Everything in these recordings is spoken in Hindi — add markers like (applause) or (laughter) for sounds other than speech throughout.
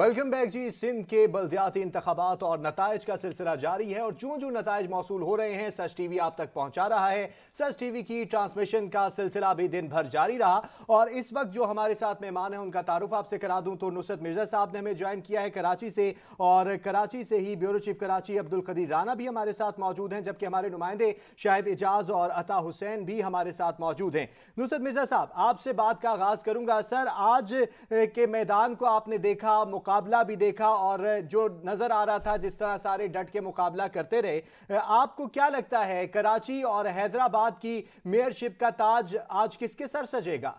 वेलकम बैक जी सिंध के बल्दियाती इंतबात और नतज का सिलसिला जारी है और जो जो नतज मौसू हो रहे हैं सच टी वी आप तक पहुंचा रहा है सच टी वी की ट्रांसमिशन का सिलसिला भी दिन भर जारी रहा और इस वक्त जो हमारे साथ मेहमान हैं उनका तारुफ आपसे करा दूं तो नुसरत मिर्जा साहब ने हमें ज्वाइन किया है कराची से और कराची से ही ब्यूरो चीफ कराची अब्दुल कदीर राना भी हमारे साथ मौजूद हैं जबकि हमारे नुमाइंदे शाहिद एजाज और अता हुसैन भी हमारे साथ मौजूद हैं नुसरत मिर्जा साहब आपसे बात का आगाज करूंगा सर आज के मैदान को आपने देखा मुकाबला भी देखा और जो नज़र आ रहा था जिस तरह सारे डट के मुकाबला करते रहे आपको क्या लगता है कराची और हैदराबाद की मेयरशिप का ताज आज किसके सर सजेगा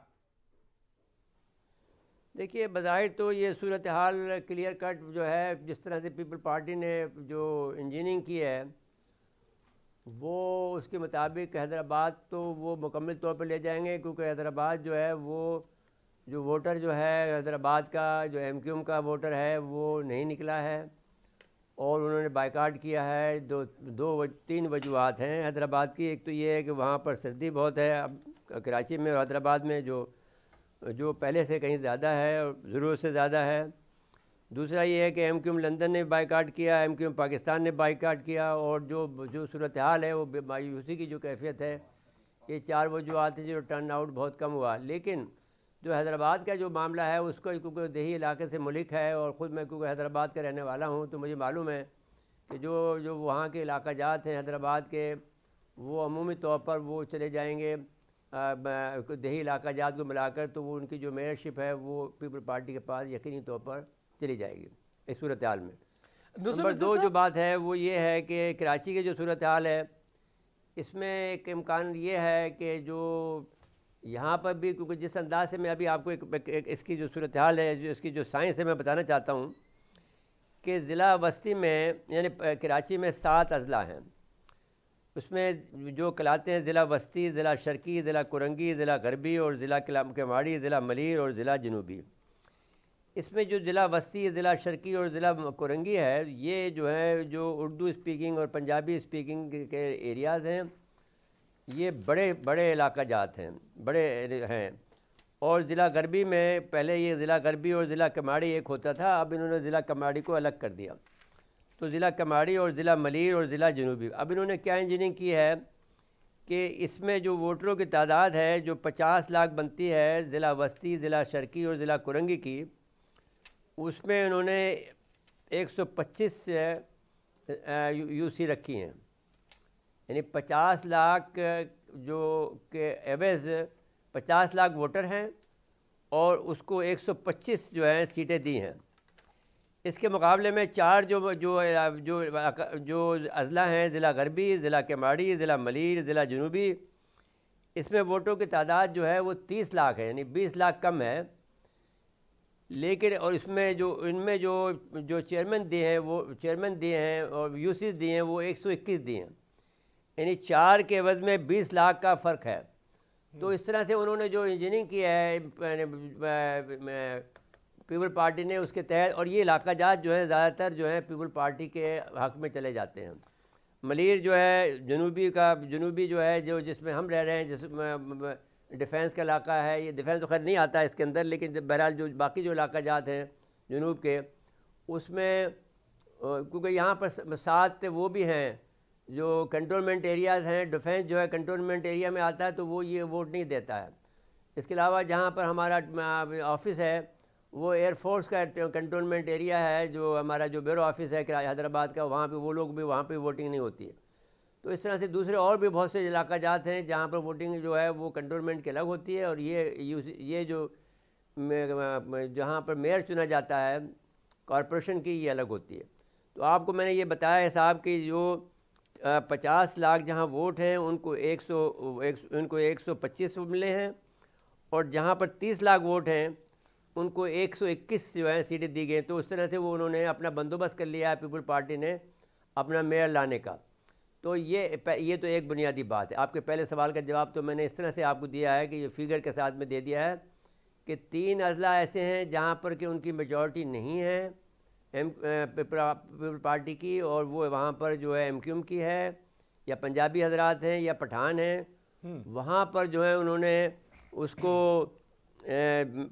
देखिए बाहिर तो ये सूरत हाल क्लियर कट जो है जिस तरह से पीपल पार्टी ने जो इंजीनियरिंग की है वो उसके मुताबिक हैदराबाद तो वो मुकम्मल तौर पर ले जाएंगे क्योंकि हैदराबाद जो है वो जो वोटर जो है हैदराबाद का जो एम का वोटर है वो नहीं निकला है और उन्होंने बाइकाट किया है दो दो तीन वजूहत हैं हैदराबाद की एक तो ये है कि वहाँ पर सर्दी बहुत है अब कराची में और हैदराबाद में जो जो पहले से कहीं ज़्यादा है और ज़रूरत से ज़्यादा है दूसरा ये है कि एम क्यूम लंदन ने बाइकाट किया एम क्यूम पाकिस्तान ने बाइकाट किया और जो जो सूरत हाल है वो मायूसी की जो कैफियत है ये चार वजूहत हैं जो टर्न आउट बहुत कम हुआ लेकिन जो हैदराबाद का जो मामला है उसको क्योंकि दही इलाके से मलिक है और ख़ुद मैं क्योंकि हैदराबाद का रहने वाला हूँ तो मुझे मालूम है कि जो जो वहाँ के इलाका जात हैं हैदराबाद के वो अमूमी तौर पर वो चले जाएंगे दही इलाका जात को मिलाकर तो वो उनकी जो मेयरशिप है वो पीपल पार्टी के पास यकीनी तौर पर चली जाएगी इस सूरत हाल में नंबर दो जो बात है वो ये है कि कराची की जो सूरत हाल है इसमें एक इम्कान ये है कि जो यहाँ पर भी क्योंकि जिस अंदाज से मैं अभी आपको एक, एक, एक इसकी जो सूरत हाल है जो इसकी जो साइंस है मैं बताना चाहता हूँ कि ज़िला बस्ती में यानी कराची में सात अजला हैं उसमें जो कलाते हैं ज़िला बस्ती ज़िला शर्की ज़िला कुरंगी ज़िला गरबी और ज़िला किला केमाड़ी ज़िला मलिर और ज़िला जनूबी इसमें जो ज़िला बस्ती ज़िला शर्की और ज़िला कुरंगी है ये जो है जो उर्दू स्पीकिंग और पंजाबी स्पीकिंग के एरियाज़ हैं ये बड़े बड़े इलाका जात हैं बड़े हैं और ज़िला गरबी में पहले ये ज़िला गरबी और ज़िला कमाड़ी एक होता था अब इन्होंने ज़िला कमाड़ी को अलग कर दिया तो ज़िला कमाड़ी और ज़िला मलिर और ज़िला जनूबी अब इन्होंने क्या इंजीनियरिंग की है कि इसमें जो वोटरों की तादाद है जो 50 लाख बनती है ज़िला वस्ती ज़िला शर्की और ज़िला कुरंगी की उसमें इन्होंने 125 यू सी रखी हैं यानी पचास लाख जो के एवरेज पचास लाख वोटर हैं और उसको 125 जो हैं सीटें दी हैं इसके मुकाबले में चार जो जो जो जो अजला हैं ज़िला गरबी ज़िला केमाड़ी ज़िला मलिर ज़िला जनूबी इसमें वोटों की तादाद जो है वो तीस लाख है यानी बीस लाख कम है लेकिन और इसमें जो इनमें जो जो चेयरमैन दिए हैं वो चेयरमैन दिए हैं और यूसीज दिए हैं वो 121 दिए हैं यानी चार के अवज़ में बीस लाख का फ़र्क है तो इस तरह से उन्होंने जो इंजीनियरिंग किया है पीपल पार्टी ने उसके तहत और ये इलाका जात जो है ज़्यादातर जो है पीपल पार्टी के हक में चले जाते हैं मलिर जो है जनूबी का जनूबी जो है जो जिसमें हम रह रहे हैं जिसमें डिफेंस का इलाका है ये डिफेंस तो खैर नहीं आता है इसके अंदर लेकिन बहरहाल जो बाकी जो इलाका जात हैं जनूब के उसमें क्योंकि यहाँ पर सात वो भी हैं जो कंटोनमेंट एरियाज़ हैं डिफेंस जो है कंटोनमेंट एरिया में आता है तो वो ये वोट नहीं देता है इसके अलावा जहाँ पर हमारा ऑफिस है वो एयरफोर्स का कंटोनमेंट एरिया है जो हमारा जो ब्यूरो ऑफिस है हैदराबाद का वहाँ पे वो लोग भी वहाँ पे वोटिंग नहीं होती है तो इस तरह से दूसरे और भी बहुत से इलाका जाते हैं जहाँ पर वोटिंग जो है वो कंटोनमेंट के अलग होती है और ये ये जो जहाँ पर मेयर चुना जाता है कॉरपोरेशन की ये अलग होती है तो आपको मैंने ये बताया है साहब कि जो पचास लाख जहाँ वोट हैं उनको एक सौ उनको एक सौ पच्चीस मिले हैं और जहाँ पर तीस लाख वोट हैं उनको एक सौ इक्कीस जो है सीटें दी गई तो उस तरह से वो उन्होंने अपना बंदोबस्त कर लिया है पीपल पार्टी ने अपना मेयर लाने का तो ये ये तो एक बुनियादी बात है आपके पहले सवाल का जवाब तो मैंने इस तरह से आपको दिया है कि ये फिगर के साथ में दे दिया है कि तीन अजला ऐसे हैं जहाँ पर कि उनकी मेजॉरिटी नहीं है एम पीपल पार्टी की और वो वहाँ पर जो है एम की है या पंजाबी हजरात हैं या पठान हैं हम्म। वहाँ पर जो है उन्होंने उसको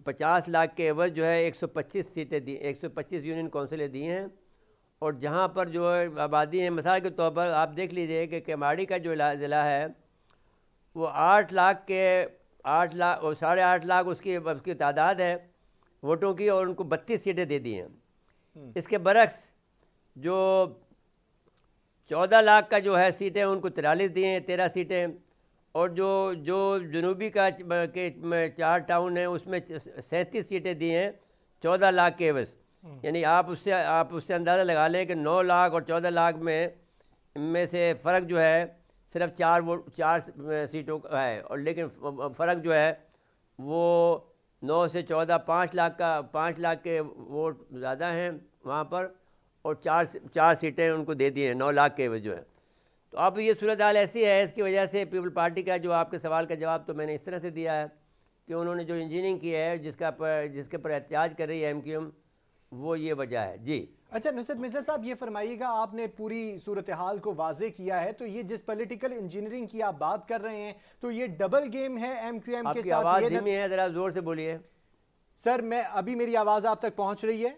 पचास लाख के एवज जो है एक सौ पच्चीस सीटें दी एक सौ पच्चीस यूनियन कौंसिलें दी हैं और जहाँ पर जो है आबादी है मिसाल के तौर पर आप देख लीजिए कि केमाड़ी का जो ज़िला है वो आठ लाख के आठ लाख और साढ़े आठ लाख उसकी उसकी तादाद है वोटों की और उनको बत्तीस सीटें दे दी हैं हम्म। इसके बरक्स जो चौदह लाख का जो है सीटें उनको तिरालीस दिए हैं तेरह सीटें और जो जो जनूबी का के चार टाउन हैं उसमें सैंतीस सीटें दी हैं चौदह लाख के बस हम्म। यानी आप उससे आप उससे अंदाज़ा लगा लें कि नौ लाख और चौदह लाख में में से फ़र्क जो है सिर्फ चार वो चार सीटों का है और लेकिन फ़र्क जो है वो नौ से चौदह पाँच लाख का पाँच लाख के वोट ज़्यादा हैं वहाँ पर और चार चार सीटें उनको दे दी हैं नौ लाख के जो हैं तो अब ये सूरत हाल ऐसी है इसकी वजह से पीपल पार्टी का जो आपके सवाल का जवाब तो मैंने इस तरह से दिया है कि उन्होंने जो इंजीनियरिंग की है जिसका पर जिसके पर एहतियात कर रही है एम वो ये वजह है जी अच्छा नुसरत मिर्जा साहब ये फरमाइएगा आपने पूरी सूरत हाल को वाजे किया है तो ये जिस पॉलिटिकल इंजीनियरिंग की आप बात कर रहे हैं तो ये डबल गेम है एम क्यू एम के साथ आवाज है जरा जोर से बोलिए सर मैं अभी मेरी आवाज आप तक पहुंच रही है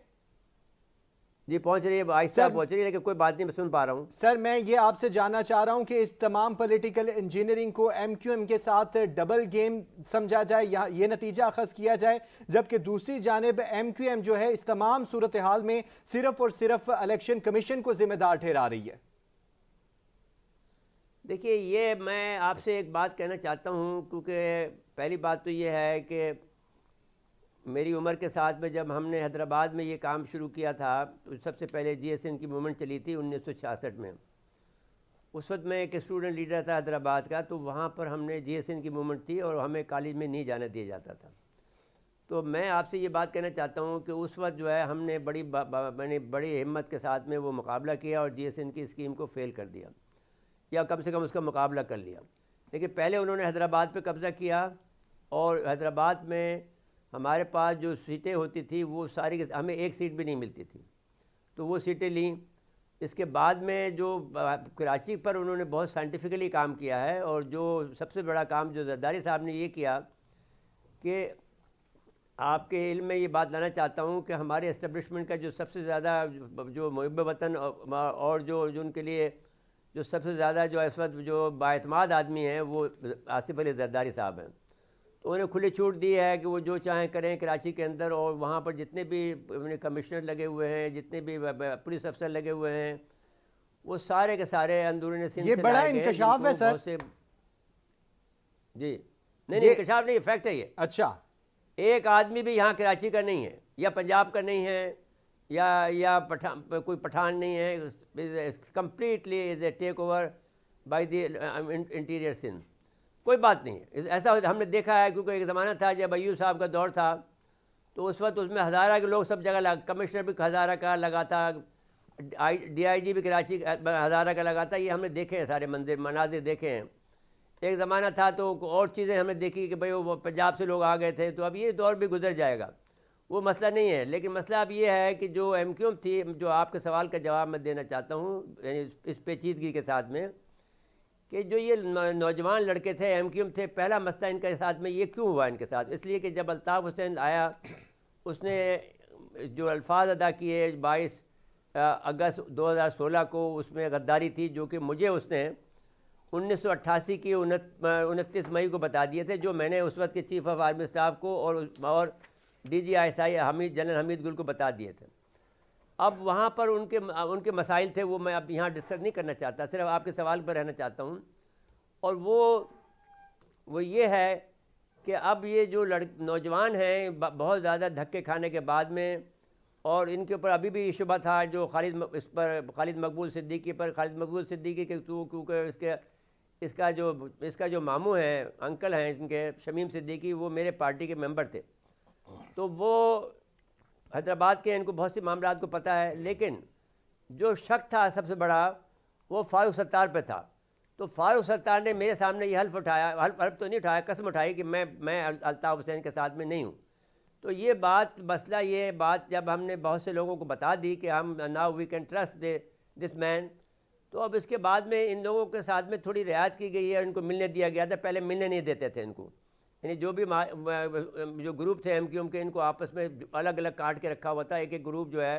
जी पहुंच रही है सर, पहुंच रही है लेकिन कोई बात नहीं मैं सुन पा रहा हूं सर मैं ये आपसे जानना चाह रहा हूं कि इस तमाम पॉलिटिकल इंजीनियरिंग को एमक्यूएम के साथ डबल गेम समझा जाए या ये नतीजा अखज किया जाए जबकि दूसरी जानब एमक्यूएम जो है इस तमाम सूरत हाल में सिर्फ और सिर्फ इलेक्शन कमीशन को जिम्मेदार ठहरा रही है देखिए ये मैं आपसे एक बात कहना चाहता हूँ क्योंकि पहली बात तो ये है कि मेरी उम्र के साथ में जब हमने हैदराबाद में ये काम शुरू किया था तो सबसे पहले एन की मूवमेंट चली थी उन्नीस में उस वक्त मैं एक स्टूडेंट लीडर था हैदराबाद का तो वहाँ पर हमने एन की मूवमेंट थी और हमें कॉलेज में नहीं जाने दिया जाता था तो मैं आपसे ये बात कहना चाहता हूँ कि उस वक्त जो है हमने बड़ी मैंने बड़ी हिम्मत के साथ में वो मुकाबला किया और एन की स्कीम को फेल कर दिया या कम से कम उसका मुकाबला कर लिया लेकिन पहले उन्होंने हैदराबाद पर कब्ज़ा किया और हैदराबाद में हमारे पास जो सीटें होती थी वो सारी हमें एक सीट भी नहीं मिलती थी तो वो सीटें लीं इसके बाद में जो कराची पर उन्होंने बहुत साइंटिफिकली काम किया है और जो सबसे बड़ा काम जो जरदारी साहब ने ये किया कि आपके इल्म में ये बात लाना चाहता हूँ कि हमारे इस्टबलिशमेंट का जो सबसे ज़्यादा जो मुहब वतन और जो जो उनके लिए जो सबसे ज़्यादा जो इस वक्त जो बातमाद आदमी हैं वो आसिफ अली जरदारी साहब हैं उन्होंने खुले छूट दी है कि वो जो चाहें करें कराची के अंदर और वहाँ पर जितने भी कमिश्नर लगे हुए हैं जितने भी पुलिस अफसर लगे हुए हैं वो सारे के सारे अंदरूनी सिंह ये बड़ा इंकशाफ है सर से जी नहीं इंकशाफ नहीं फैक्ट है ये अच्छा एक आदमी भी यहाँ कराची का नहीं है या पंजाब का नहीं है या या पठान कोई पठान नहीं है completely is a takeover by the interior Sindh कोई बात नहीं है ऐसा हमने देखा है क्योंकि एक ज़माना था जब अयूब साहब का दौर था तो उस वक्त उसमें हज़ारा के लोग सब जगह लगा कमिश्नर भी हज़ारा का लगा था आई डीआईजी भी कराची हज़ारा का लगा था ये हमने देखे हैं सारे मंदिर मनाजिर देखे हैं एक ज़माना था तो और चीज़ें हमने देखी कि भाई वो पंजाब से लोग आ गए थे तो अब ये दौर भी गुजर जाएगा वो मसला नहीं है लेकिन मसला अब ये है कि जो एम थी जो आपके सवाल का जवाब मैं देना चाहता हूँ इस पेचीदगी के साथ में कि जो ये नौजवान लड़के थे एम क्यूम थे पहला मसला इनके साथ में ये क्यों हुआ इनके साथ इसलिए कि जब अलताफ़ हुसैन आया उसने जो अल्फाज अदा किए बाईस अगस्त 2016 को उसमें गद्दारी थी जो कि मुझे उसने 1988 की उनतीस मई को बता दिए थे जो मैंने उस वक्त के चीफ ऑफ आर्मी स्टाफ को और और D G I S I Hameed general Hameed Gul को बता दिए थे अब वहाँ पर उनके उनके मसाइल थे वो मैं अब यहाँ डिस्कस नहीं करना चाहता सिर्फ आपके सवाल पर रहना चाहता हूँ और वो वो ये है कि अब ये जो लड़ नौजवान हैं बहुत ज़्यादा धक्के खाने के बाद में और इनके ऊपर अभी भी शुबा था जो खालिद इस पर खालिद मकबूल सिद्दीकी पर खालिद मकबूल सिद्दीकी के तो क्योंकि इसके इसका जो इसका जो मामू है अंकल हैं इनके शमीम सिद्दीकी वो मेरे पार्टी के मेंबर थे तो वो हैदराबाद के इनको बहुत से मामला को पता है लेकिन जो शक था सबसे बड़ा वो फारूक सत्तार पे था तो फारूक सत्तार ने मेरे सामने ये हल्फ उठाया हल्फ हल्फ तो नहीं उठाया कसम उठाई कि मैं मैं अलताफ़ हुसैन के साथ में नहीं हूँ तो ये बात मसला ये बात जब हमने बहुत से लोगों को बता दी कि हम now we can trust they this man तो अब इसके बाद में इन लोगों के साथ में थोड़ी रियायत की गई है इनको मिलने दिया गया था पहले मिलने नहीं देते थे इनको यानी जो भी जो ग्रुप थे एम क्यू एम के इनको आपस में अलग अलग काट के रखा हुआ था एक एक ग्रुप जो है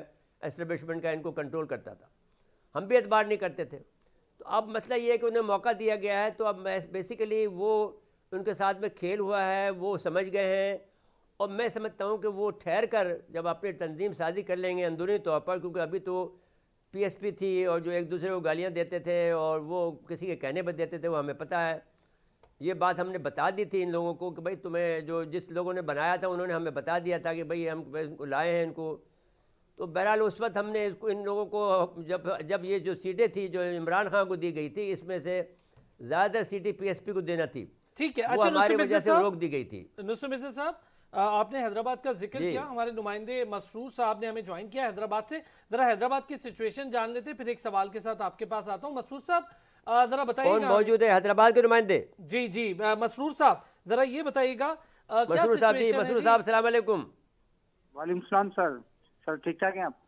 एस्टेब्लिशमेंट का इनको कंट्रोल करता था हम भी एतबार नहीं करते थे तो अब मसला ये है कि उन्हें मौका दिया गया है तो अब बेसिकली वो उनके साथ में खेल हुआ है वो समझ गए हैं और मैं समझता हूँ कि वो ठहर कर जब अपनी तंजीम साजी कर लेंगे अंदरूनी तौर पर क्योंकि अभी तो पीएसपी थी और जो एक दूसरे को गालियाँ देते थे और वो किसी के कहने पर देते थे वो हमें पता है ये बात हमने बता दी थी इन लोगों को कि भाई तुम्हें जो जिस लोगों ने बनाया था उन्होंने हमें बता दिया था कि भाई हम इनको लाए हैं इनको तो बहरहाल उस वक्त हमने इसको इन लोगों को जब जब ये जो सीटें थी जो इमरान खान को दी गई थी इसमें से ज्यादा सीटें पीएसपी को देना थी ठीक है अच्छा हमारी वजह से रोक दी गई थी नुसर साहब आपने हैदराबाद का जिक्र किया हमारे नुमाइंदे मसरूर साहब ने हमें ज्वाइन किया हैदराबाद से ज़रा हैदराबाद की सिचुएशन जान लेते फिर एक सवाल के साथ आपके पास आता हूँ मसरूर साहब जरा बताइए कौन मौजूद है हैदराबाद के नुमाइंदे जी जी मसरूर साहब जरा ये बताइएगा मसरूर साहब जी मसरूर साहब सलाम वालेकुम वालेकुम सलाम सर सर ठीक ठाक हैं आप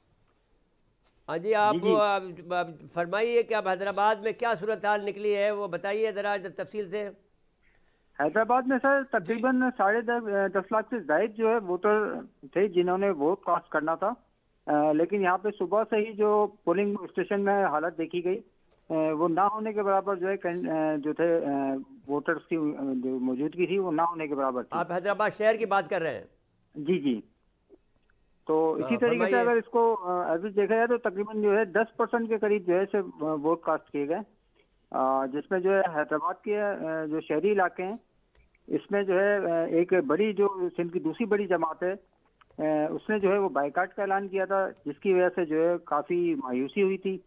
हाँ जी आप, फरमाइए कि आप हैदराबाद में क्या सूरत हाल निकली है वो बताइए जरा तफसील से हैदराबाद में सर तकरीबन साढ़े दस लाख से जायद जो है वोटर थे जिन्होंने वोट कास्ट करना था आ, लेकिन यहाँ पे सुबह से ही जो पोलिंग स्टेशन में हालत देखी गई वो ना होने के बराबर जो है जो थे वोटर्स की जो मौजूदगी थी वो ना होने के बराबर थी आप हैदराबाद शहर की बात कर रहे हैं जी जी तो हाँ, इसी तरीके से अगर इसको अभी देखा जाए तो तकरीबन जो है दस परसेंट के करीब जो है से वोट कास्ट किए गए जिसमें जो है हैदराबाद के जो शहरी इलाके हैं इसमें जो है एक बड़ी जो सिंध की दूसरी बड़ी जमात है उसने जो है वो बाइकाट का ऐलान किया था जिसकी वजह से जो है काफ़ी मायूसी हुई थी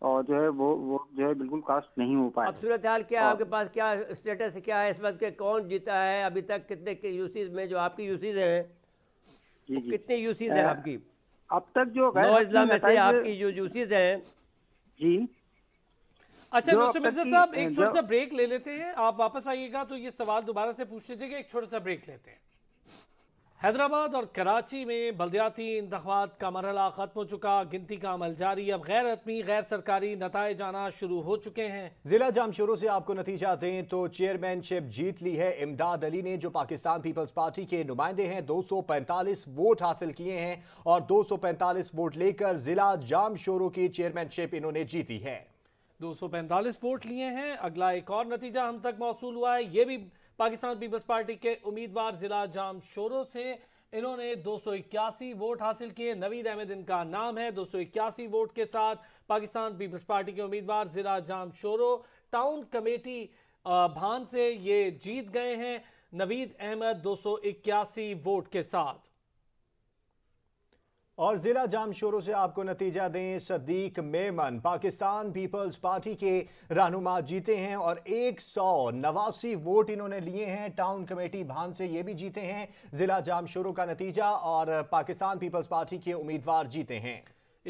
और जो है वो वो जो है बिल्कुल कास्ट नहीं हो पाया अब सूरत हाल क्या आपके पास क्या स्टेटस क्या है इस वक्त के कौन जीता है अभी तक कितने के यूसीज में जो आपकी यूसीज है कितने यूसीज है आपकी अब तक जो नौ में से आपकी जो यूसीज है जी अच्छा डॉक्टर मिर्जा साहब एक छोटा सा ब्रेक ले लेते हैं आप वापस आइएगा तो ये सवाल दोबारा से पूछ लीजिएगा एक छोटा सा ब्रेक लेते हैं हैदराबाद और कराची में बलदियाती इंतबात का मरहला ख़त्म हो चुका गिनती का अमल जारी अब गैर रतमी गैर सरकारी नतज आना शुरू हो चुके हैं जिला जाम शुरू से आपको नतीजा दें तो चेयरमैनशिप जीत ली है इमदाद अली ने जो पाकिस्तान पीपल्स पार्टी के नुमाइंदे हैं दो सौ पैंतालीस वोट हासिल किए हैं और दो सौ पैंतालीस वोट लेकर जिला जाम शोरों की चेयरमैनशिप इन्होंने जीती है दो सौ पैंतालीस वोट लिए हैं अगला एक और नतीजा हम तक मौसू हुआ है ये भी पाकिस्तान पीपल्स पार्टी के उम्मीदवार जिला जाम शोरों से इन्होंने दो वोट हासिल किए नवीद अहमद इनका नाम है दो वोट के साथ पाकिस्तान पीपल्स पार्टी के उम्मीदवार जिला जाम शोरो टाउन कमेटी भान से ये जीत गए हैं नवीद अहमद दो वोट के साथ और जिला जाम शोरों से आपको नतीजा दें सदीक मेमन पाकिस्तान पीपल्स पार्टी के रहनुमा जीते हैं और एक सौ नवासी वोट इन्होंने लिए हैं टाउन कमेटी भान से ये भी जीते हैं जिला जाम शोरों का नतीजा और पाकिस्तान पीपल्स पार्टी के उम्मीदवार जीते हैं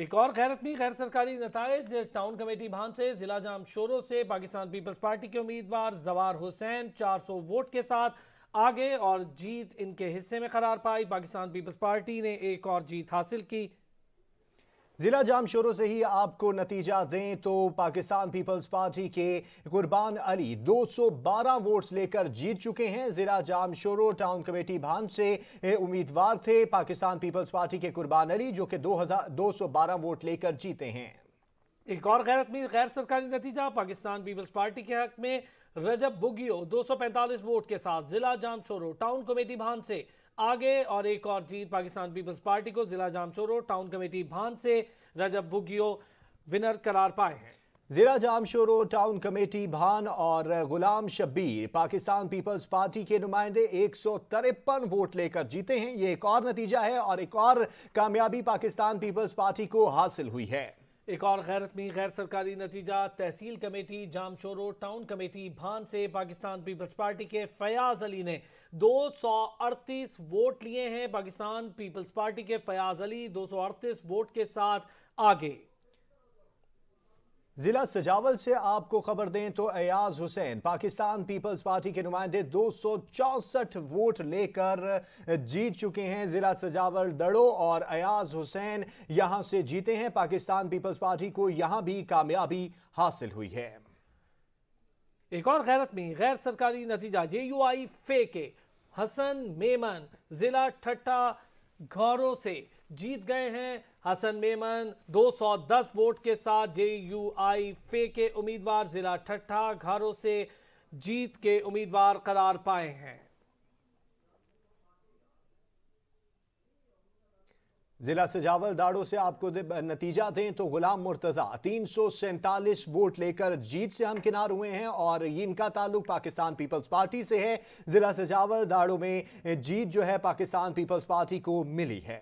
एक और गैरतमी गैर सरकारी नतज टाउन कमेटी भान से जिला जाम शोरों से पाकिस्तान पीपल्स पार्टी के उम्मीदवार जवार हुसैन चार वोट के साथ आगे और जीत इनके हिस्से में करार पाई पाकिस्तान पीपल्स पार्टी ने एक और जीत हासिल की जिला जाम शोरों से ही आपको नतीजा दें तो पाकिस्तान पीपल्स पार्टी के कुर्बान अली 212 वोट्स लेकर जीत चुके हैं जिला जाम शोरों टाउन कमेटी भान से उम्मीदवार थे पाकिस्तान पीपल्स पार्टी के कुर्बान अली जो कि 2212 वोट लेकर जीते हैं एक और गैर गैर सरकारी नतीजा पाकिस्तान पीपल्स पार्टी के हक में रजब बुगियो 245 वोट के साथ जिला जामशोरो टाउन कमेटी भान से आगे और एक और जीत पाकिस्तान पीपल्स पार्टी को जिला जामशोरो टाउन कमेटी भान से रजब बुगियो विनर करार पाए हैं जिला जामशोरो टाउन कमेटी भान और गुलाम शब्बीर पाकिस्तान पीपल्स पार्टी के नुमाइंदे एक वोट लेकर जीते हैं ये एक और नतीजा है और एक और कामयाबी पाकिस्तान पीपल्स पार्टी को हासिल हुई है एक और गैरतमी गैर सरकारी नतीजा तहसील committee Jamshoro town committee Bhan से पाकिस्तान पीपल्स पार्टी के फयाज अली ने 238 वोट लिए हैं पाकिस्तान पीपल्स पार्टी के फयाज अली 238 वोट के साथ आगे जिला सजावल से आपको खबर दें तो अयाज हुसैन पाकिस्तान पीपल्स पार्टी के नुमाइंदे दो वोट लेकर जीत चुके हैं जिला सजावल दड़ो और अयाज हुसैन यहां से जीते हैं पाकिस्तान पीपल्स पार्टी को यहां भी कामयाबी हासिल हुई है एक और गैरत में गैर सरकारी नतीजा जे यू आई फे के हसन मेमन जिला ठट्टा घौरों से जीत गए हैं हसन मेमन 210 वोट के साथ जे यू आई फे के उम्मीदवार जिला ठट्ठा घरों से जीत के उम्मीदवार करार पाए हैं जिला सजावल दाड़ों से आपको नतीजा दें तो गुलाम मुर्तजा तीन सौ सैंतालीस वोट लेकर जीत से हम किनार हुए हैं और इनका ताल्लुक पाकिस्तान पीपल्स पार्टी से है जिला सजावल दाड़ों में जीत जो है पाकिस्तान पीपल्स पार्टी को मिली है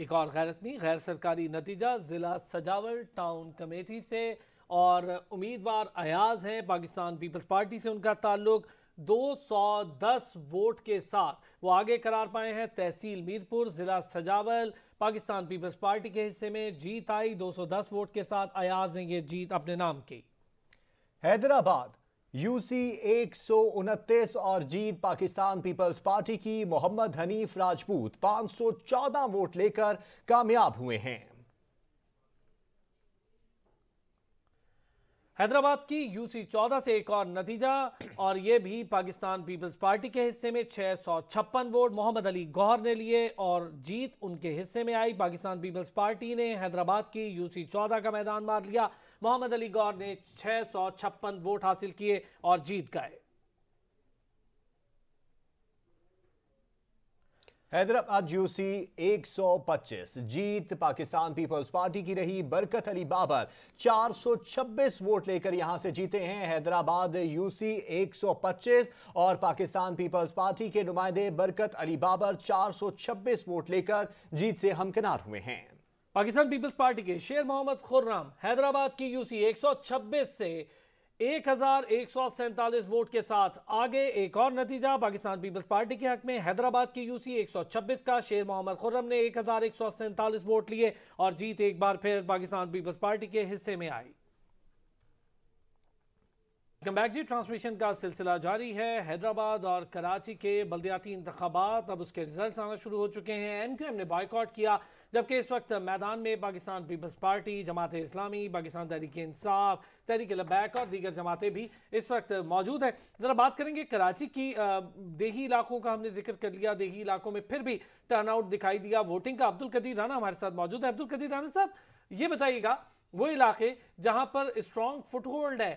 एक और गैरतमी गैर सरकारी नतीजा ज़िला सजावल टाउन कमेटी से और उम्मीदवार अयाज हैं पाकिस्तान पीपल्स पार्टी से उनका ताल्लुक 210 वोट के साथ वो आगे करार पाए हैं तहसील मीरपुर ज़िला सजावल पाकिस्तान पीपल्स पार्टी के हिस्से में जीत आई 210 वोट के साथ अयाज ने ये जीत अपने नाम की हैदराबाद यूसी एक और जीत पाकिस्तान पीपल्स पार्टी की मोहम्मद हनीफ राजपूत 514 वोट लेकर कामयाब हुए हैं हैदराबाद की यूसी 14 से एक और नतीजा और यह भी पाकिस्तान पीपल्स पार्टी के हिस्से में छः वोट मोहम्मद अली गौहर ने लिए और जीत उनके हिस्से में आई पाकिस्तान पीपल्स पार्टी ने हैदराबाद की यूसी 14 का मैदान मार लिया मोहम्मद अली गौर ने छह वोट हासिल किए और जीत गए हैदराबाद यूसी 125 जीत पाकिस्तान पीपल्स पार्टी की रही बरकत अली बाबर 426 वोट लेकर यहां से जीते हैं हैदराबाद यूसी 125 और पाकिस्तान पीपल्स पार्टी के नुमाइंदे बरकत अली बाबर 426 वोट लेकर जीत से हमकिनार हुए हैं पाकिस्तान पीपल्स पार्टी के शेर मोहम्मद खुर्राम हैदराबाद की यूसी 126 से एक वोट के साथ आगे एक और नतीजा पाकिस्तान पीपल्स पार्टी के हक में हैदराबाद की यूसी 126 का शेर मोहम्मद खुर्रम ने एक वोट लिए और जीत एक बार फिर पाकिस्तान पीपल्स पार्टी के हिस्से में आई बैक जी ट्रांसमिशन का सिलसिला जारी है हैदराबाद और कराची के बल्दियाती इंतबात अब उसके रिजल्ट आना शुरू हो चुके हैं एम एम ने बॉयकॉट किया जबकि इस वक्त मैदान में पाकिस्तान पीपल्स पार्टी जमात इस्लामी पाकिस्तान तहरीक इंसाफ तहरीक लबैक और दीगर जमातें भी इस वक्त मौजूद हैं ज़रा बात करेंगे कराची की देही इलाकों का हमने जिक्र कर लिया देही इलाकों में फिर भी टर्नआउट दिखाई दिया वोटिंग का अब्दुल कदीर राना हमारे साथ मौजूद है अब्दुल कदीर राना साहब ये बताइएगा वो इलाके जहां पर स्ट्रॉन्ग फुटहोल्ड है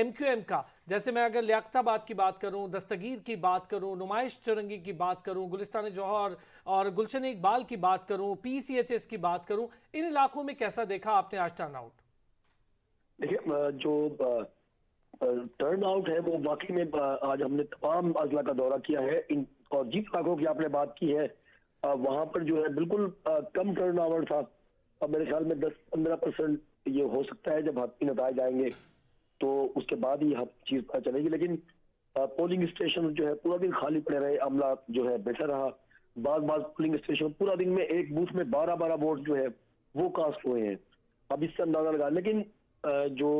एम क्यू एम का जैसे मैं अगर लियाकताबाद की बात करूं दस्तगीर की बात करूं नुमाइश चुरंगी की बात करूं गुलिस्तान जौहर और गुलशन इकबाल की बात करूं पीसीएचएस की बात करूं इन इलाकों में कैसा देखा आपने आज टर्न आउट देखिए जो टर्न आउट है वो वाकई में आज हमने तमाम अजला का दौरा किया है इन और जिन इलाकों की आपने बात की है वहाँ पर जो है बिल्कुल कम टर्न आउट था मेरे ख्याल में दस पंद्रह ये हो सकता है जब हाथी नतज आएंगे तो उसके बाद ही हर चीज पता चलेगी लेकिन पोलिंग स्टेशन जो है पूरा दिन खाली पड़े रहे अमला जो है बैठा रहा बाद बाद पोलिंग स्टेशन पूरा दिन में एक बूथ में बारह बारह वोट जो है वो कास्ट हुए हैं अब इससे अंदाजा लगा लेकिन जो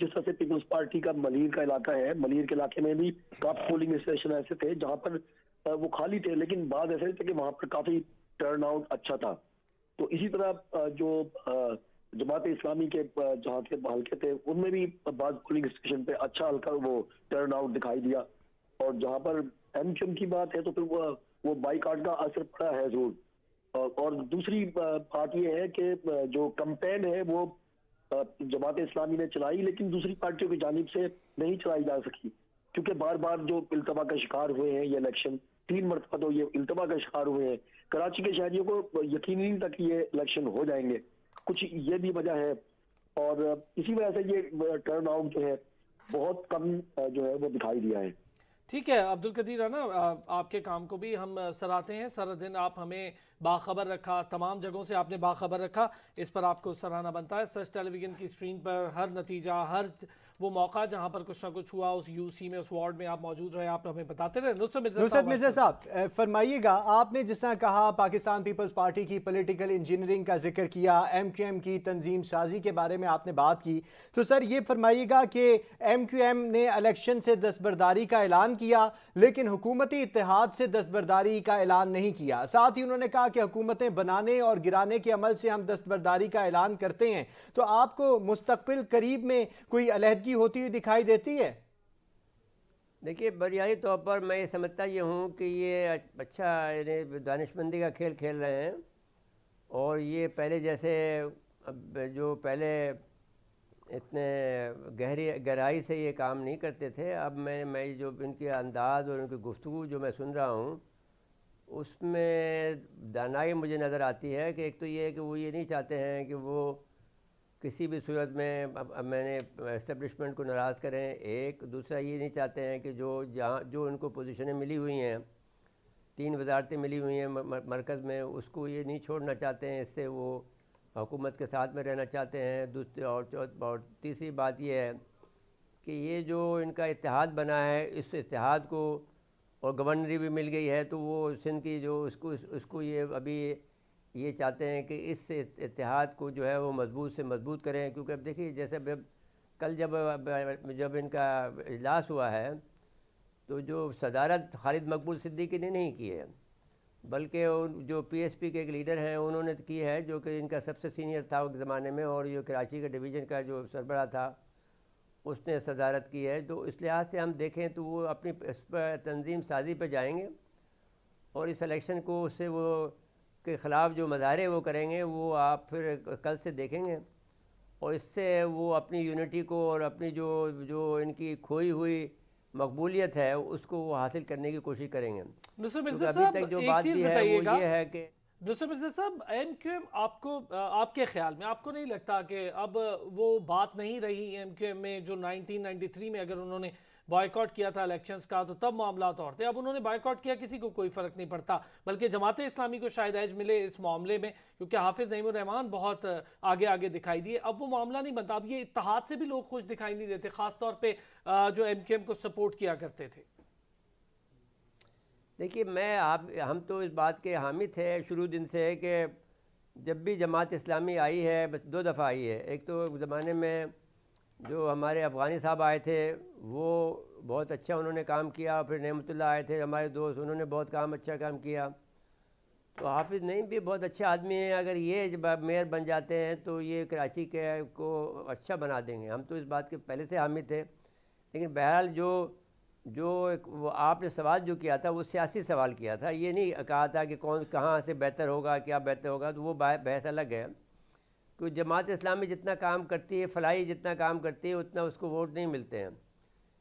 जिस तरह से पीपुल्स पार्टी का मलिर का इलाका है मलिर के इलाके में भी काफी पोलिंग स्टेशन ऐसे थे जहाँ पर वो खाली थे लेकिन बाद ऐसे थे कि वहां पर काफी टर्न आउट अच्छा था तो इसी तरह जो जमात इस्लामी के जहाँ के हल्के थे उनमें भी बाद पोलिंग स्टेशन पे अच्छा हल्का वो टर्न आउट दिखाई दिया और जहाँ पर एम क्यूम की बात है तो फिर वो वो बाईकाट का असर पड़ा है जरूर और दूसरी बात ये है कि जो कंपेन है वो जमात इस्लामी ने चलाई लेकिन दूसरी पार्टियों की जानब से नहीं चलाई जा सकी क्योंकि बार बार जो इल्तवा का शिकार हुए हैं ये इलेक्शन तीन मरतबा तो ये अल्तबा का शिकार हुए हैं कराची के शहरियों को यकीन नहीं था कि ये इलेक्शन हो जाएंगे कुछ ये भी वजह है और इसी वजह से ये टर्न आउट जो है बहुत कम जो है वो दिखाई दिया है ठीक है अब्दुल कदीर राना आपके काम को भी हम सराहते हैं सारा दिन आप हमें बाखबर रखा तमाम जगहों से आपने बाखबर रखा इस पर आपको सराहना बनता है सच टेलीविज़न की स्क्रीन पर हर नतीजा हर वो मौका जहां पर कुछ ना कुछ हुआ उस यूसी में उस वार्ड में आप मौजूद रहे आप हमें बताते रहे नुसरत मिर्जा साहब फरमाइएगा आपने जिस तरह कहा पाकिस्तान पीपल्स पार्टी की पोलिटिकल इंजीनियरिंग का जिक्र किया एम क्यू एम की तंजीम साजी के बारे में आपने बात की तो सर ये फरमाइएगा कि एम क्यू एम ने इलेक्शन से दस्तबरदारी का ऐलान किया लेकिन हुकूमती इतिहाद से दस्तबरदारी का ऐलान नहीं किया साथ ही उन्होंने कहा कि हुकूमतें बनाने और गिराने के अमल से हम दस्तबरदारी का ऐलान करते हैं तो आपको मुस्तबिल करीब में कोई अलहदगी की होती हुई दिखाई देती है देखिए बुनियादी तौर पर मैं ये समझता ये हूँ कि ये अच्छा यानी दानिशमंदी का खेल खेल रहे हैं और ये पहले जैसे अब जो पहले इतने गहरी गहराई से ये काम नहीं करते थे अब मैं मैं जो इनके अंदाज़ और उनकी गुफ्तु जो मैं सुन रहा हूँ उसमें दानाई मुझे नज़र आती है कि एक तो ये है कि वो ये नहीं चाहते हैं कि वो किसी भी सूरत में अब, अब मैंने इस्टेब्लिशमेंट को नाराज़ करें एक दूसरा ये नहीं चाहते हैं कि जो जहाँ जो उनको पोजीशनें मिली हुई हैं तीन वजारतें मिली हुई हैं मरकज़ में उसको ये नहीं छोड़ना चाहते हैं इससे वो हुकूमत के साथ में रहना चाहते हैं दूसरे और चौथ और तीसरी बात यह है कि ये जो इनका इतिहाद बना है इस इतिहाद को और गवर्नरी भी मिल गई है तो वो सिंध की जो उसको उसको ये अभी ये चाहते हैं कि इस इतिहाद को जो है वो मजबूत से मजबूत करें क्योंकि अब देखिए जैसे कल जब जब इनका इजलास हुआ है तो जो सदारत खालिद मकबूल सिद्दीकी ने नहीं की है बल्कि जो पीएसपी के एक लीडर हैं उन्होंने की है जो कि इनका सबसे सीनियर था उस ज़माने में और जो कराची के डिवीज़न का जो सरबरा था उसने सदारत की है तो इस लिहाज से हम देखें तो वो अपनी इस पर तंजीम साजी पर जाएंगे और इस इलेक्शन को उससे वो उसके ख़िलाफ़ जो मज़ाहरे वो करेंगे वो आप फिर कल से देखेंगे और इससे वो अपनी यूनिटी को और अपनी जो जो इनकी खोई हुई मकबूलियत है उसको वो हासिल करने की कोशिश करेंगे तो अभी तक जो बात भी है वो ये है कि दूसरे मिर्जा साहब एम क्यू एम आपको आपके ख्याल में आपको नहीं लगता कि अब वो बात नहीं रही एम क्यू एम में जो 1993 में अगर उन्होंने बॉयकॉट किया था इलेक्शंस का तो तब मामला और थे अब उन्होंने बॉयकॉट किया किसी को कोई फ़र्क नहीं पड़ता बल्कि जमात इस्लामी को शायद एज मिले इस मामले में क्योंकि हाफिज़ रहमान बहुत आगे आगे दिखाई दिए अब वो मामला नहीं बनता अब ये इतिहाद से भी लोग खुश दिखाई नहीं देते ख़ासतौर पर जो एम को सपोर्ट किया करते थे देखिए मैं आप हम तो इस बात के हामिद है शुरू दिन से है कि जब भी जमात इस्लामी आई है बस दो दफ़ा आई है एक तो ज़माने में जो हमारे अफ़गानी साहब आए थे वो बहुत अच्छा उन्होंने काम किया फिर नमतुल्ला आए थे हमारे दोस्त उन्होंने बहुत काम अच्छा काम किया तो हाफिज़ नईम भी बहुत अच्छे आदमी हैं अगर ये जब मेयर बन जाते हैं तो ये कराची के को अच्छा बना देंगे हम तो इस बात के पहले से हामिद थे लेकिन बहरहाल जो जो एक वो आपने सवाल जो किया था वो सियासी सवाल किया था ये नहीं कहा था कि कौन कहाँ से बेहतर होगा क्या बेहतर होगा तो वो बहस अलग है कि जमात इस्लामी जितना काम करती है फलाई जितना काम करती है उतना उसको वोट नहीं मिलते हैं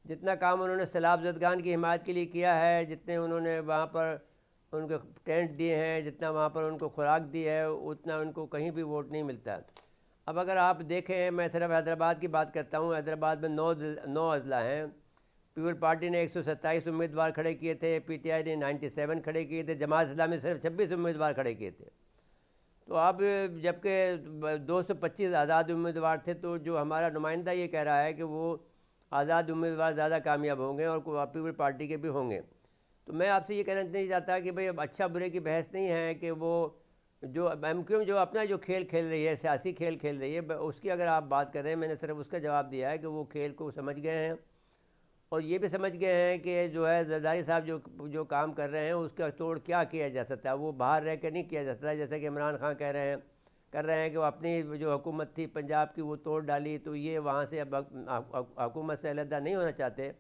जितना काम उन्होंने सैलाब जदगान की हिमायत के लिए किया है जितने उन्होंने वहाँ पर उनको टेंट दिए हैं जितना वहाँ पर उनको खुराक दी है उतना उनको कहीं भी वोट नहीं मिलता अब अगर आप देखें मैं सिर्फ हैदराबाद की बात करता हूँ हैदराबाद में नौ नौ अजला हैं पीपल पार्टी ने एक उम्मीदवार खड़े किए थे पीटीआई ने 97 खड़े किए थे जमात इस्लामी सिर्फ 26 उम्मीदवार खड़े किए थे तो अब जबकि दो सौ पच्चीस आज़ाद उम्मीदवार थे तो जो हमारा नुमाइंदा ये कह रहा है कि वो आज़ाद उम्मीदवार ज़्यादा कामयाब होंगे और पीपल पार्टी के भी होंगे तो मैं आपसे ये कहना नहीं चाहता कि भाई अब अच्छा बुरे की बहस नहीं है कि वो जो एम क्यू जो अपना जो खेल खेल रही है सियासी खेल खेल रही है उसकी अगर आप बात करें मैंने सिर्फ उसका जवाब दिया है कि वो खेल को समझ गए हैं और ये भी समझ गए हैं कि जो है जरदारी साहब जो जो काम कर रहे हैं उसका तोड़ क्या किया जा सकता है वो बाहर रह कर नहीं किया जा सकता जैसे कि इमरान खान कह रहे हैं कर रहे हैं कि वो अपनी जो हुकूमत थी पंजाब की वो तोड़ डाली तो ये वहाँ से अब हुकूमत से अलहदा नहीं होना चाहते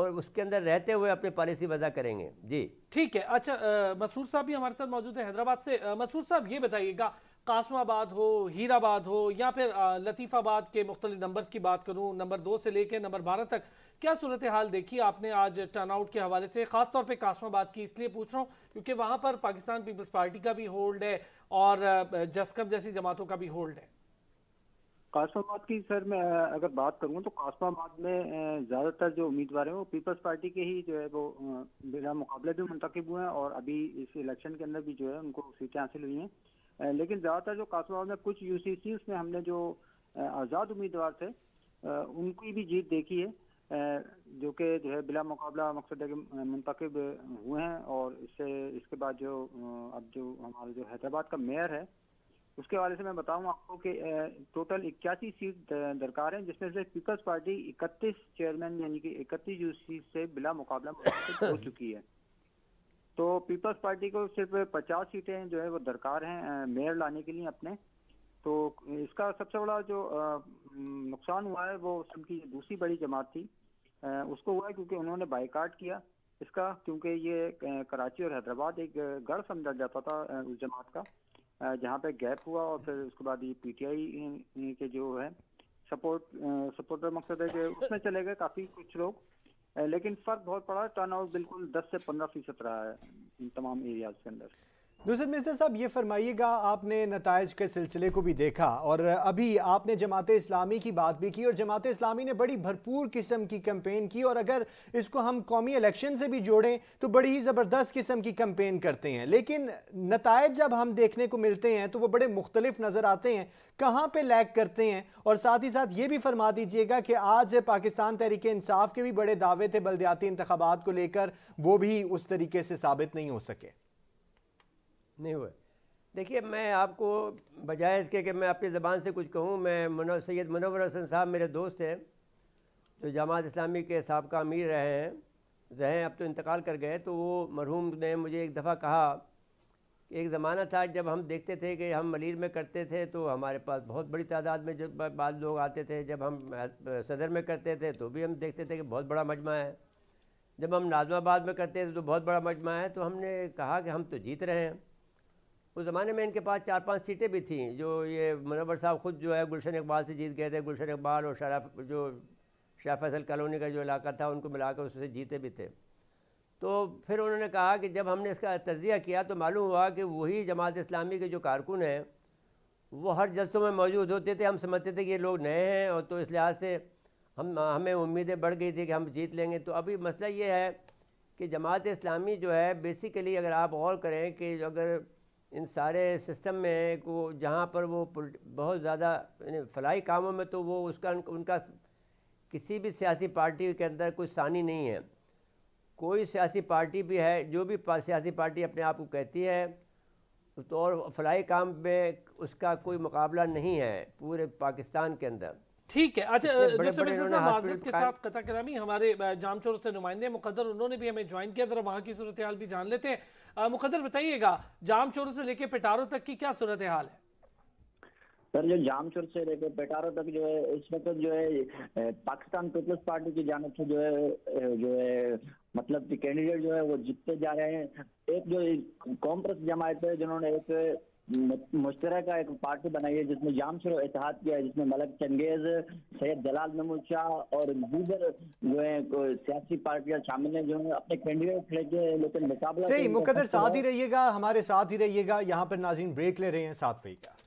और उसके अंदर रहते हुए अपनी पॉलिसी वजह करेंगे जी ठीक है अच्छा मसूर साहब भी हमारे साथ मौजूद है हैदराबाद से मसूर साहब ये बताइएगा कासमाबाद हो हीराबाद हो या फिर लतीफ़ाबाद के मुख्तलिफ नंबर्स की बात करूँ नंबर दो से लेकर नंबर बारह तक क्या सूरत हाल देखी आपने आज टर्नआउट के हवाले से खासतौर पर कासमाबाद की इसलिए पूछ रहा हूँ क्योंकि वहाँ पर पाकिस्तान पीपल्स पार्टी का भी होल्ड है और जस्कब जैसी जमातों का भी होल्ड है कासमाबाद की सर मैं अगर बात करूँ तो कासमाबाद में ज़्यादातर जो उम्मीदवार हैं वो पीपल्स पार्टी के ही जो है वो बिना मुकाबले भी मुंतखब हुए हैं और अभी इस इलेक्शन के अंदर भी जो है उनको सीटें हासिल हुई हैं लेकिन ज़्यादातर जो कासमाबाद में कुछ यूसी में हमने जो आज़ाद उम्मीदवार थे उनकी भी जीत देखी है जो कि जो है बिला मुकाबला मकसद है कि मुंतखब हुए हैं और इससे इसके बाद जो अब जो हमारे जो हैदराबाद का मेयर है उसके हवाले से मैं बताऊं आपको कि टोटल इक्यासी सीट दरकार है जिसमें से पीपल्स पार्टी इकतीस चेयरमैन यानी कि इकतीस जो सीट से बिला मुकाबला हो (coughs) चुकी है तो पीपल्स पार्टी को सिर्फ पचास सीटें जो है वो दरकार हैं मेयर लाने के लिए अपने तो इसका सबसे बड़ा जो नुकसान हुआ है वो सबकी दूसरी बड़ी जमात थी उसको हुआ क्योंकि उन्होंने बाइकाट किया इसका क्योंकि ये कराची और हैदराबाद एक गढ़ समझा जाता था उस जमात का जहाँ पे गैप हुआ और फिर उसके बाद ये पीटीआई के जो है सपोर्ट सपोर्टर मकसद है कि उसमें चले गए काफी कुछ लोग लेकिन फर्क बहुत पड़ा टर्न आउट बिल्कुल दस से पंद्रह फीसद रहा है इन तमाम एरियाज के अंदर दूसरे मिर्जा साहब ये फरमाइएगा आपने नतज के सिलसिले को भी देखा और अभी आपने जमात इस्लामी की बात भी की और जमात इस्लामी ने बड़ी भरपूर किस्म की कम्पेन की और अगर इसको हम कौमी इलेक्शन से भी जोड़ें तो बड़ी ही ज़बरदस्त किस्म की कम्पेन करते हैं लेकिन नतज जब हम देखने को मिलते हैं तो वो बड़े मुख्तलिफ नज़र आते हैं कहाँ पर लैक करते हैं और साथ ही साथ ये भी फरमा दीजिएगा कि आज पाकिस्तान तहरीक इंसाफ के भी बड़े दावे थे बलदियाती इंतबात को लेकर वो भी उस तरीके से साबित नहीं हो सके नहीं हुए देखिए मैं आपको बजाय इसके कि मैं आपकी ज़बान से कुछ कहूँ मैं मनो सैद मनोवर हसन साहब मेरे दोस्त हैं जो जमात इस्लामी के सबका अमीर रहे हैं रहे अब तो इंतकाल कर गए तो वो मरहूम ने मुझे एक दफ़ा कहा कि एक ज़माना था जब हम देखते थे कि हम मलिर में करते थे तो हमारे पास बहुत बड़ी तादाद में जब बाद लोग आते थे जब हम सदर में करते थे तो भी हम देखते थे कि बहुत बड़ा मजमा है जब हम नाजमाबाद में करते थे तो बहुत बड़ा मजमा है तो हमने कहा कि हम तो जीत रहे हैं उस ज़माने में इनके पास चार पांच सीटें भी थीं जो ये मनवर साहब खुद जो है गुलशन इकबाल से जीत गए थे गुलशन इकबाल और शराफ जो शाह फैसल कॉलोनी का जो इलाका था उनको मिलाकर उससे जीते भी थे तो फिर उन्होंने कहा कि जब हमने इसका तजिया किया तो मालूम हुआ कि वही जमात इस्लामी के जो कारकुन हैं वो हर जल्सों में मौजूद होते थे हम समझते थे कि ये लोग नए हैं और तो इस लिहाज से हम हमें उम्मीदें बढ़ गई थी कि हम जीत लेंगे तो अभी मसला ये है कि जमात इस्लामी जो है बेसिकली अगर आप गौर करें कि अगर इन सारे सिस्टम में एक वो जहाँ पर वो बहुत ज़्यादा फलाई कामों में तो वो उसका उनका किसी भी सियासी पार्टी के अंदर कोई सानी नहीं है कोई सियासी पार्टी भी है जो भी सियासी पार्टी अपने आप को कहती है तो और फलाई काम में उसका कोई मुकाबला नहीं है पूरे पाकिस्तान के अंदर ठीक है अच्छा बड़े के साथ कथा करामी हमारे जामचोर से नुमाइंदे मुकदर उन्होंने भी हमें ज्वाइन किया जरा वहाँ की सूरत हाल भी जान लेते हैं मुकदर बताइएगा जाम चोरों से लेके पिटारों तक की क्या सूरत हाल है सर जो जामचोर से लेकर पेटारो तक जो है इस वक्त तो जो है पाकिस्तान पीपल्स पार्टी की जानब से जो है जो है मतलब कैंडिडेट जो है वो जीतते जा रहे हैं एक जो कांग्रेस जमायत है जिन्होंने एक मुश्तरा का एक पार्टी बनाई है जिसमें शुरू इतिहाद किया है जिसमें मलक चंगेज सैयद जलाल महमूद शाह और दीगर जो है सियासी पार्टियां शामिल हैं है अपने कैंडिडेट खड़े किए लेकिन मुकाबला सही मुकदर साथ ही रहिएगा हमारे साथ ही रहिएगा यहाँ पर नाजीन ब्रेक ले रहे हैं साथ का